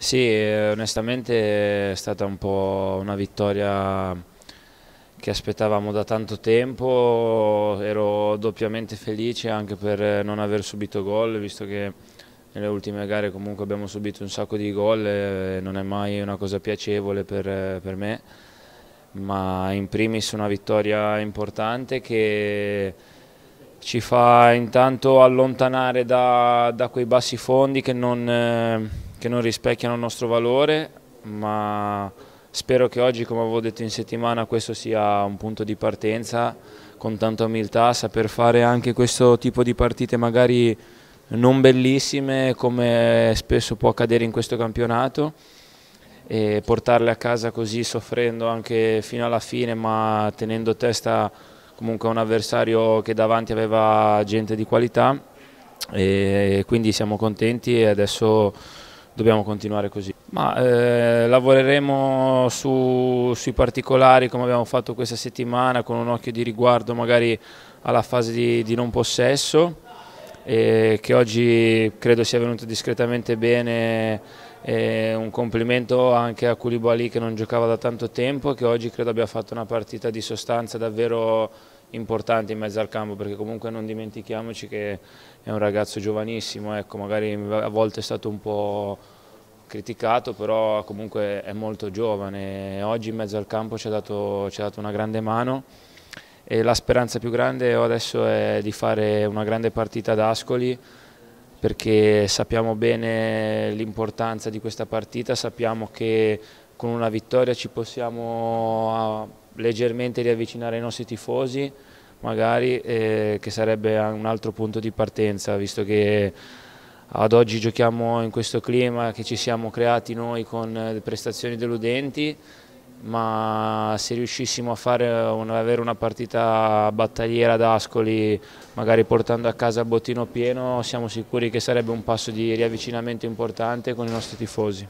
Sì, onestamente è stata un po' una vittoria che aspettavamo da tanto tempo, ero doppiamente felice anche per non aver subito gol, visto che nelle ultime gare comunque abbiamo subito un sacco di gol, e non è mai una cosa piacevole per, per me, ma in primis una vittoria importante che ci fa intanto allontanare da, da quei bassi fondi che non... Eh, che non rispecchiano il nostro valore, ma spero che oggi, come avevo detto in settimana, questo sia un punto di partenza con tanta umiltà, saper fare anche questo tipo di partite magari non bellissime come spesso può accadere in questo campionato e portarle a casa così soffrendo anche fino alla fine ma tenendo testa comunque a un avversario che davanti aveva gente di qualità e quindi siamo contenti e adesso dobbiamo continuare così. Ma eh, lavoreremo su, sui particolari come abbiamo fatto questa settimana con un occhio di riguardo magari alla fase di, di non possesso eh, che oggi credo sia venuto discretamente bene eh, un complimento anche a Koulibaly che non giocava da tanto tempo e che oggi credo abbia fatto una partita di sostanza davvero importante in mezzo al campo perché comunque non dimentichiamoci che è un ragazzo giovanissimo, ecco, magari a volte è stato un po' criticato però comunque è molto giovane oggi in mezzo al campo ci ha dato, ci ha dato una grande mano e la speranza più grande adesso è di fare una grande partita ad Ascoli perché sappiamo bene l'importanza di questa partita, sappiamo che con una vittoria ci possiamo ah, leggermente riavvicinare i nostri tifosi, magari eh, che sarebbe un altro punto di partenza, visto che ad oggi giochiamo in questo clima che ci siamo creati noi con eh, prestazioni deludenti, ma se riuscissimo a un, avere una partita battagliera ad Ascoli, magari portando a casa il bottino pieno, siamo sicuri che sarebbe un passo di riavvicinamento importante con i nostri tifosi.